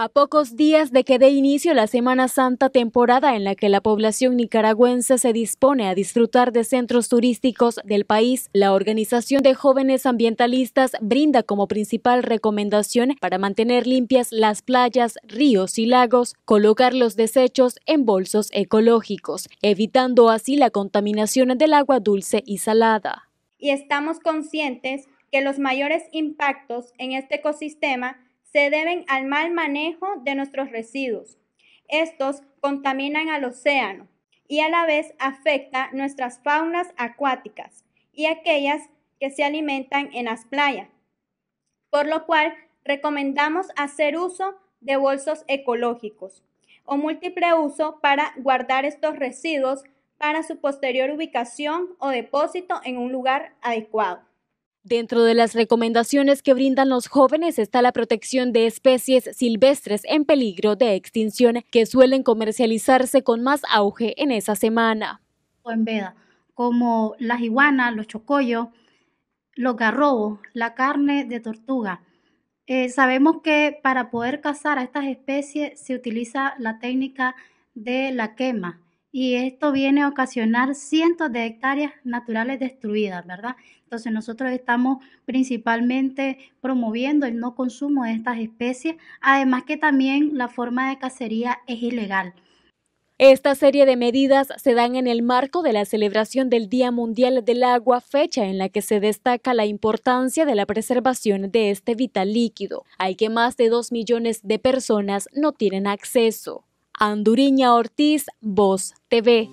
A pocos días de que dé inicio la Semana Santa, temporada en la que la población nicaragüense se dispone a disfrutar de centros turísticos del país, la Organización de Jóvenes Ambientalistas brinda como principal recomendación para mantener limpias las playas, ríos y lagos, colocar los desechos en bolsos ecológicos, evitando así la contaminación del agua dulce y salada. Y estamos conscientes que los mayores impactos en este ecosistema se deben al mal manejo de nuestros residuos. Estos contaminan al océano y a la vez afecta nuestras faunas acuáticas y aquellas que se alimentan en las playas, por lo cual recomendamos hacer uso de bolsos ecológicos o múltiple uso para guardar estos residuos para su posterior ubicación o depósito en un lugar adecuado. Dentro de las recomendaciones que brindan los jóvenes está la protección de especies silvestres en peligro de extinción que suelen comercializarse con más auge en esa semana. En como las iguanas, los chocollos, los garrobos, la carne de tortuga. Eh, sabemos que para poder cazar a estas especies se utiliza la técnica de la quema y esto viene a ocasionar cientos de hectáreas naturales destruidas, ¿verdad? Entonces nosotros estamos principalmente promoviendo el no consumo de estas especies, además que también la forma de cacería es ilegal. Esta serie de medidas se dan en el marco de la celebración del Día Mundial del Agua, fecha en la que se destaca la importancia de la preservación de este vital líquido, Hay que más de dos millones de personas no tienen acceso. Anduriña Ortiz, Voz TV.